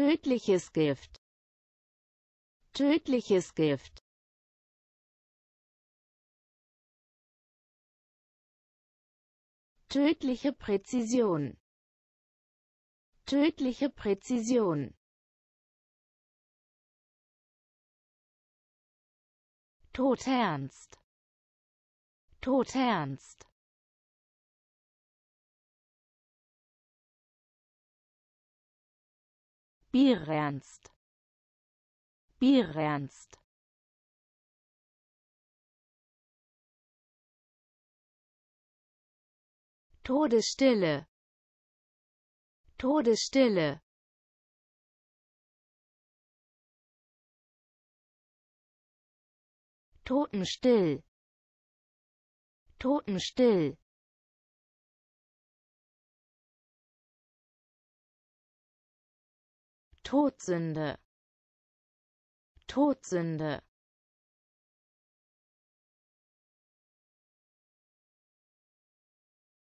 Tödliches Gift. Tödliches Gift. Tödliche Präzision. Tödliche Präzision. Todernst. Todernst. Bierernst. Bierernst. Todesstille. Todesstille. Totenstill. Totenstill. Todsünde Todsünde